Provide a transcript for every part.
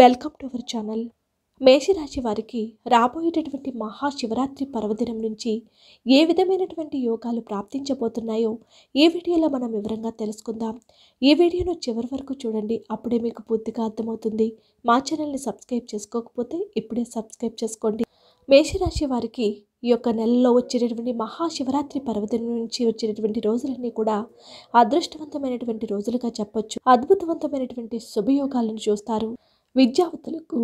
welcome to our channel మేషరాశి వారికి రాబోయేటటువంటి మహాశివరాత్రి పర్వదినం నుంచి ఏ విధమైనటువంటి యోగాలు ప్రాప్తించబోతున్నాయో ఈ వీడియోలో మనం వివరంగా తెలుసుకుందాం ఈ వీడియోను చివరి వరకు చూడండి అప్పుడే మీకు పూర్తిగా అర్థమవుతుంది మా ఛానల్ని సబ్స్క్రైబ్ చేసుకోకపోతే ఇప్పుడే సబ్స్క్రైబ్ చేసుకోండి మేషరాశి వారికి ఈ యొక్క నెలలో వచ్చేటటువంటి మహాశివరాత్రి పర్వదినం నుంచి వచ్చేటటువంటి రోజులన్నీ కూడా అదృష్టవంతమైనటువంటి రోజులుగా చెప్పొచ్చు అద్భుతవంతమైనటువంటి శుభయోగాలను చూస్తారు విద్యావంతులకు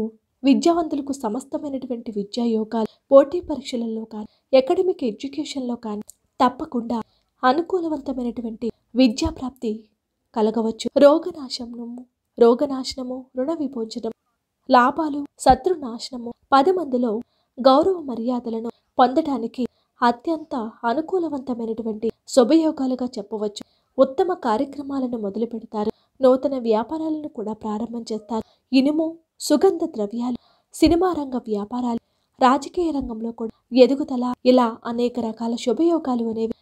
విద్యావంతులకు సమస్తమైనటువంటి యోగాలు పోటీ పరీక్షలలో కానీ అకాడమిక్ ఎడ్యుకేషన్లో కానీ తప్పకుండా అనుకూలవంతమైనటువంటి విద్యా ప్రాప్తి కలగవచ్చు రోగనాశనము రోగనాశనము రుణ విభోజనం లాభాలు శత్రు నాశనము పది మందిలో గౌరవ మర్యాదలను పొందటానికి అత్యంత అనుకూలవంతమైనటువంటి శుభయోగాలుగా చెప్పవచ్చు ఉత్తమ కార్యక్రమాలను మొదలు పెడతారు నూతన వ్యాపారాలను కూడా ప్రారంభం చేస్తారు ఇనుము సుగంధ ద్రవ్యాలు సినిమా రంగ వ్యాపారాలు రాజకీయ రంగంలో కూడా ఎదుగుదల ఇలా అనేక రకాల శుభయోగాలు అనేవి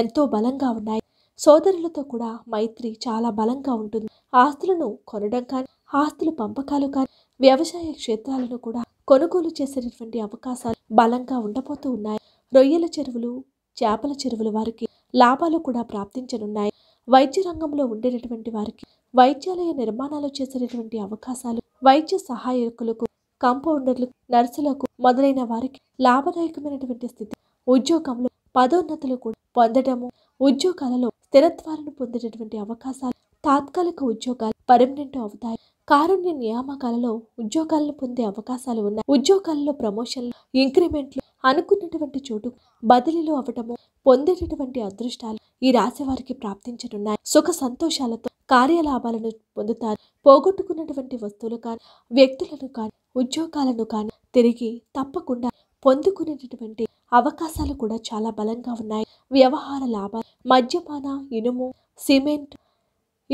ఎంతో బలంగా ఉన్నాయి సోదరులతో కూడా మైత్రి చాలా బలంగా ఉంటుంది ఆస్తులను కొనడం కానీ ఆస్తులు పంపకాలు కానీ వ్యవసాయ క్షేత్రాలను కూడా కొనుగోలు చేసేటటువంటి అవకాశాలు బలంగా ఉండబోతూ ఉన్నాయి రొయ్యల చెరువులు చేపల చెరువుల వారికి లాభాలు కూడా ప్రాప్తించనున్నాయి వైద్య రంగంలో ఉండేటటువంటి వారికి వైద్యాలయ నిర్మాణాలు చేసినటువంటి అవకాశాలు వైద్య సహాయకులకు కంపౌండర్లు నర్సులకు మొదలైన వారికి లాభదాయకమైనటువంటి స్థితి ఉద్యోగంలో పదోన్నతులు కూడా పొందడము ఉద్యోగాలలో స్థిరత్వాలను పొందేటటువంటి అవకాశాలు తాత్కాలిక ఉద్యోగాలు పర్మనెంట్ అవుతాయి కారుణ్య నియామకాలలో ఉద్యోగాలను పొందే అవకాశాలు ఉన్నాయి ఉద్యోగాలలో ప్రమోషన్లు ఇంక్రిమెంట్లు అనుకున్నటువంటి చోటు బదిలీలు అవ్వటము పొందేటటువంటి అదృష్టాలు ఈ రాశి వారికి ప్రాప్తించనున్నాయి సుఖ సంతోషాలతో కార్యలాభాలను పొందుతారు పోగొట్టుకున్నటువంటి వస్తువులు కానీ వ్యక్తులను కానీ ఉద్యోగాలను కానీ తిరిగి తప్పకుండా పొందుకునేటటువంటి అవకాశాలు కూడా చాలా బలంగా ఉన్నాయి వ్యవహార లాభాలు మద్యపాన ఇనుము సిమెంట్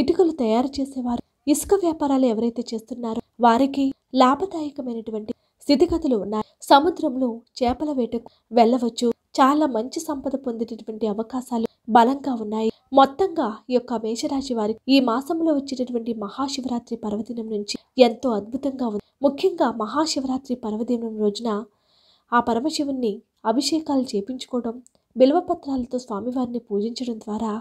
ఇటుకలు తయారు చేసేవారు ఇసుక వ్యాపారాలు ఎవరైతే చేస్తున్నారో వారికి లాభదాయకమైనటువంటి స్థితిగతులు ఉన్నాయి సముద్రంలో చేపల వేటకు వెళ్ళవచ్చు చాలా మంచి సంపద పొందేటటువంటి అవకాశాలు బలంగా ఉన్నాయి మొత్తంగా ఈ యొక్క మేషరాశి వారికి ఈ మాసంలో వచ్చినటువంటి మహాశివరాత్రి పర్వదినం నుంచి ఎంతో అద్భుతంగా ఉంది ముఖ్యంగా మహాశివరాత్రి పర్వదినం రోజున ఆ పరమశివుణ్ణి అభిషేకాలు చేపించుకోవడం బిల్వపత్రాలతో స్వామివారిని పూజించడం ద్వారా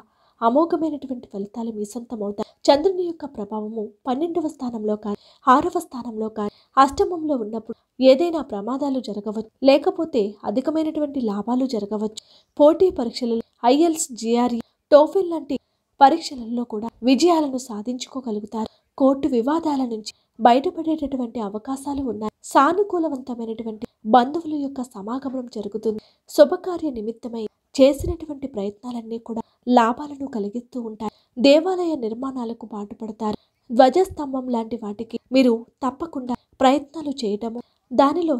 అమోఘమైనటువంటి ఫలితాలు మీ సొంతమవుతాయి చంద్రుని యొక్క ప్రభావము పన్నెండవ స్థానంలో కానీ ఆరవ స్థానంలో కానీ అష్టమంలో ఉన్నప్పుడు ఏదైనా ప్రమాదాలు జరగవచ్చు లేకపోతే అధికమైనటువంటి లాభాలు జరగవచ్చు పోటీ పరీక్షలలో ఐఎల్స్ జిఆర్ఈ టోఫిల్ లాంటి పరీక్షలలో కూడా విజయాలను సాధించుకోగలుగుతారు కోర్టు వివాదాల నుంచి బయటపడేటటువంటి అవకాశాలు ఉన్నాయి సానుకూలవంతమైనటువంటి బంధువుల యొక్క సమాగమనం జరుగుతుంది శుభకార్య నిమిత్తమై చేసినటువంటి ప్రయత్నాలన్నీ కూడా లాభాలను కలిగిస్తూ ఉంటాయి దేవాలయ నిర్మాణాలకు పాటుపడతారు ధ్వజస్తంభం లాంటి వాటికి మీరు తప్పకుండా ప్రయత్నాలు చేయటము దానిలో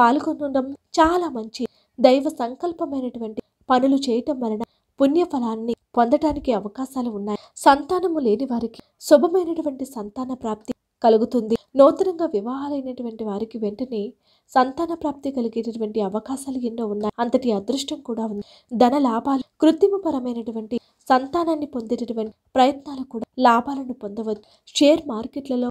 పాల్గొనడం చాలా మంచి దైవ సంకల్పమైనటువంటి పనులు చేయటం వలన పుణ్యఫలాన్ని పొందటానికి అవకాశాలు ఉన్నాయి సంతానము లేని వారికి శుభమైనటువంటి సంతాన ప్రాప్తి కలుగుతుంది నూతనంగా వివాహాలైనటువంటి వారికి వెంటనే సంతాన ప్రాప్తి కలిగేటటువంటి అవకాశాలు ఎన్నో ఉన్నాయి అంతటి అదృష్టం కూడా ఉంది ధన లాభాలు కృత్రిమపరమైనటువంటి సంతానాన్ని పొందేటటువంటి ప్రయత్నాలు కూడా లాభాలను పొందవచ్చు షేర్ మార్కెట్లలో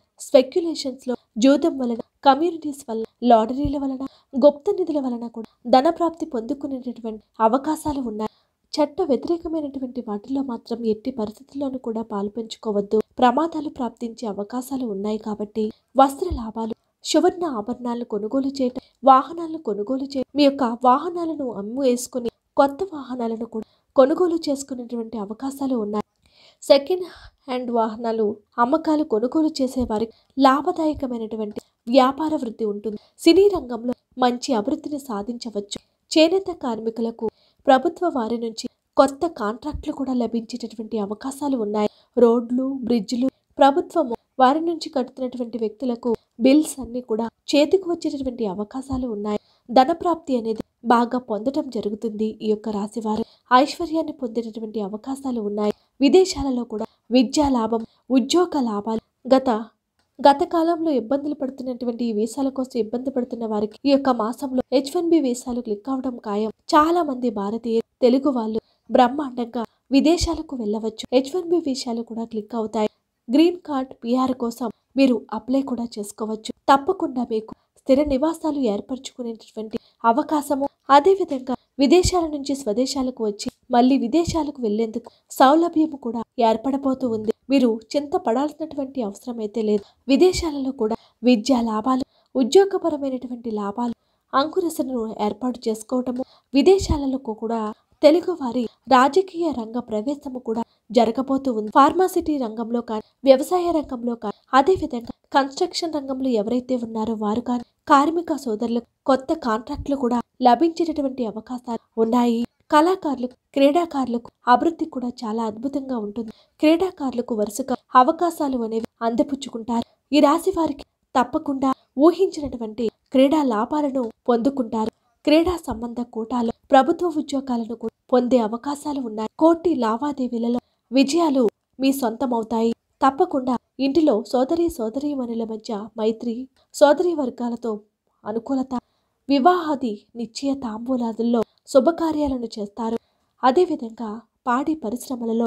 లో జూదం వలన కమ్యూనిటీస్ వలన లాటరీల వలన గుప్త నిధుల వలన కూడా ధన ప్రాప్తి పొందుకునేటటువంటి అవకాశాలు ఉన్నాయి చట్ట వ్యతిరేకమైనటువంటి వాటిల్లో మాత్రం ఎట్టి పరిస్థితుల్లోనూ కూడా పాలుపంచుకోవద్దు ప్రమాదాలు ప్రాప్తించే అవకాశాలు ఉన్నాయి కాబట్టి వస్త్ర లాభాలు సువర్ణ ఆభరణాలను కొనుగోలు చేయటం వాహనాలను కొనుగోలు చేయడం మీ యొక్క వాహనాలను అమ్ము వేసుకుని కొత్త వాహనాలను కూడా కొనుగోలు చేసుకునేటువంటి అవకాశాలు ఉన్నాయి సెకండ్ హ్యాండ్ వాహనాలు అమ్మకాలు కొనుగోలు చేసే వారికి లాభదాయకమైనటువంటి వ్యాపార వృద్ధి ఉంటుంది సినీ రంగంలో మంచి అభివృద్ధిని సాధించవచ్చు చేనేత కార్మికులకు ప్రభుత్వ వారి నుంచి కొత్త కాంట్రాక్ట్లు కూడా లభించేటటువంటి అవకాశాలు ఉన్నాయి రోడ్లు బ్రిడ్జ్లు ప్రభుత్వం వారి నుంచి కడుతున్నటువంటి వ్యక్తులకు బిల్స్ అన్ని కూడా చేతికి వచ్చేటటువంటి అవకాశాలు ఉన్నాయి ధన ప్రాప్తి అనేది బాగా పొందటం జరుగుతుంది ఈ యొక్క రాశి వారు ఐశ్వర్యాన్ని పొందేటటువంటి అవకాశాలు ఉన్నాయి విదేశాలలో కూడా విద్యా లాభం ఉద్యోగ లాభాలు గత గత కాలంలో ఇబ్బందులు పడుతున్నటువంటి ఈ వీసాల కోసం ఇబ్బంది పడుతున్న వారికి ఈ యొక్క మాసంలో హెచ్ వన్ బి వీసాలు క్లిక్ అవడం ఖాయం చాలా మంది భారతీయ తెలుగు వాళ్ళు బ్రహ్మాండంగా విదేశాలకు వెళ్ళవచ్చు హెచ్ వన్ బి వీసాలు కూడా క్లిక్ అవుతాయి గ్రీన్ కార్డ్ పిఆర్ కోసం మీరు అప్లై కూడా చేసుకోవచ్చు తప్పకుండా మీకు స్థిర నివాసాలు ఏర్పరచుకునేటటువంటి అవకాశము అదేవిధంగా విదేశాల నుంచి స్వదేశాలకు వచ్చి మళ్ళీ విదేశాలకు వెళ్లేందుకు సౌలభ్యం కూడా ఏర్పడబోతూ ఉంది మీరు చింత పడాల్సినటువంటి అవసరం అయితే లేదు విదేశాలలో కూడా విద్యా లాభాలు ఉద్యోగపరమైనటువంటి లాభాలు అంకురసను ఏర్పాటు చేసుకోవటము విదేశాలలో కూడా తెలుగు వారి రాజకీయ రంగ ప్రవేశము కూడా జరగబోతూ ఉంది ఫార్మాసిటీ రంగంలో కానీ వ్యవసాయ రంగంలో కానీ అదేవిధంగా కన్స్ట్రక్షన్ రంగంలో ఎవరైతే ఉన్నారో వారు కానీ కార్మిక సోదరులకు కొత్త కాంట్రాక్టులు కూడా లభించేటటువంటి అవకాశాలు ఉన్నాయి కళాకారులకు క్రీడాకారులకు అభివృద్ధి కూడా చాలా అద్భుతంగా ఉంటుంది క్రీడాకారులకు వరుసగా అవకాశాలు అనేవి అందపుచ్చుకుంటారు ఈ రాశి వారికి తప్పకుండా ఊహించినటువంటి క్రీడా లాభాలను పొందుకుంటారు క్రీడా సంబంధ కోటాలో ప్రభుత్వ ఉద్యోగాలను పొందే అవకాశాలు ఉన్నాయి కోటి లావాదేవీలలో విజయాలు మీ సొంతమవుతాయి తప్పకుండా ఇంటిలో సోదరి మనుల మధ్య మైత్రి సోదరి వర్గాలతో అనుకూలత వివాహాది నిశ్చయ తాంబూలాదుల్లో శుభకార్యాలను చేస్తారు అదేవిధంగా పాడి పరిశ్రమలలో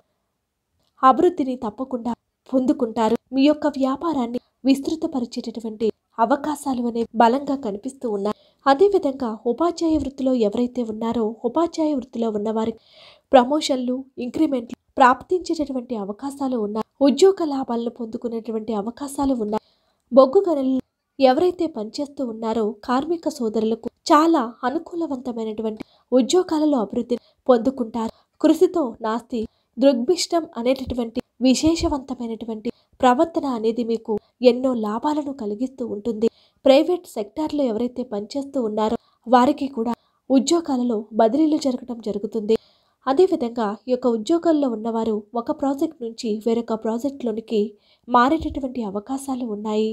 అభివృద్ధిని తప్పకుండా పొందుకుంటారు మీ యొక్క వ్యాపారాన్ని విస్తృతపరిచేటటువంటి అవకాశాలు అనేవి బలంగా కనిపిస్తూ ఉన్నాయి అదేవిధంగా ఉపాధ్యాయ వృత్తిలో ఎవరైతే ఉన్నారో ఉపాధ్యాయ వృత్తిలో ఉన్నవారికి ప్రమోషన్లు ఇంక్రిమెంట్లు ప్రాప్తించేటటువంటి అవకాశాలు ఉన్నాయి ఉద్యోగ లాభాలను పొందుకునేటువంటి అవకాశాలు ఉన్నాయి బొగ్గు గనులు ఎవరైతే పనిచేస్తూ ఉన్నారో కార్మిక సోదరులకు చాలా అనుకూలవంతమైనటువంటి ఉద్యోగాలలో అభివృద్ధి పొందుకుంటారు కృషితో నాస్తి దృగ్భిష్టం అనేటటువంటి విశేషవంతమైనటువంటి ప్రవర్తన అనేది మీకు ఎన్నో లాభాలను కలిగిస్తూ ఉంటుంది ప్రైవేట్ సెక్టార్లో ఎవరైతే పనిచేస్తూ ఉన్నారో వారికి కూడా ఉద్యోగాలలో బదిలీలు జరగడం జరుగుతుంది అదేవిధంగా ఈ యొక్క ఉద్యోగాల్లో ఉన్నవారు ఒక ప్రాజెక్ట్ నుంచి వేరొక ప్రాజెక్ట్లోనికి మారేటటువంటి అవకాశాలు ఉన్నాయి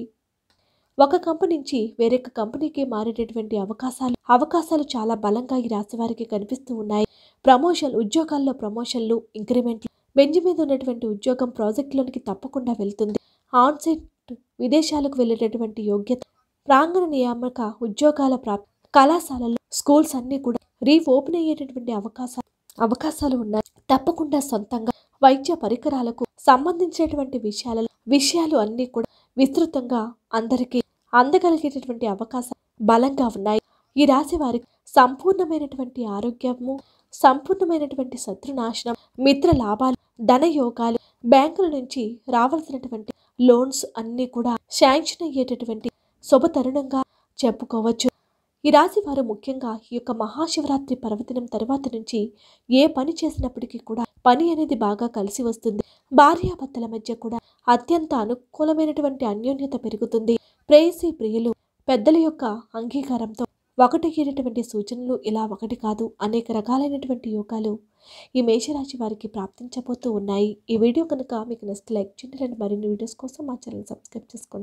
ఒక కంపెనీ నుంచి వేరొక కంపెనీకి మారేటటువంటి అవకాశాలు అవకాశాలు చాలా బలంగా ఈ రాశి వారికి కనిపిస్తూ ఉన్నాయి ప్రమోషన్ ఉద్యోగాల్లో ప్రమోషన్లు ఇంక్రిమెంట్లు బెంజ్ మీద ఉన్నటువంటి ఉద్యోగం ప్రాజెక్టులోనికి తప్పకుండా వెళ్తుంది ఆన్సైట్ విదేశాలకు వెళ్ళేటటువంటి యోగ్యత ప్రాంగణ నియామక ఉద్యోగాల ప్రాప్తి కళాశాలలు స్కూల్స్ అన్ని కూడా రీఓపెన్ అయ్యేటటువంటి అవకాశాలు అవకాశాలు ఉన్నాయి తప్పకుండా సొంతంగా వైద్య పరికరాలకు సంబంధించినటువంటి విషయాలలో విషయాలు అన్నీ కూడా విస్తృతంగా అందరికీ అందగలిగేటటువంటి అవకాశాలు బలంగా ఉన్నాయి ఈ రాశి వారికి సంపూర్ణమైనటువంటి ఆరోగ్యము సంపూర్ణమైనటువంటి శత్రునాశనం మిత్ర లాభాలు ధన యోగాలు బ్యాంకుల నుంచి రావాల్సినటువంటి లోన్స్ అన్ని కూడా శాంక్షన్ అయ్యేటటువంటి శుభ తరుణంగా చెప్పుకోవచ్చు ఈ రాశి వారు ముఖ్యంగా ఈ యొక్క మహాశివరాత్రి పర్వదినం తర్వాత నుంచి ఏ పని చేసినప్పటికీ కూడా పని అనేది బాగా కలిసి వస్తుంది భార్యాభర్తల మధ్య కూడా అత్యంత అనుకూలమైనటువంటి అన్యోన్యత పెరుగుతుంది ప్రేయసి ప్రియులు పెద్దల యొక్క అంగీకారంతో ఒకటికినటువంటి సూచనలు ఇలా ఒకటి కాదు అనేక రకాలైనటువంటి యోగాలు ఈ మేషరాశి వారికి ప్రాప్తించబోతూ ఉన్నాయి ఈ వీడియో కనుక మీకు నచ్చితే లైక్ చేయండి మరిన్ని వీడియోస్ కోసం మా ఛానల్ సబ్స్క్రైబ్ చేసుకోండి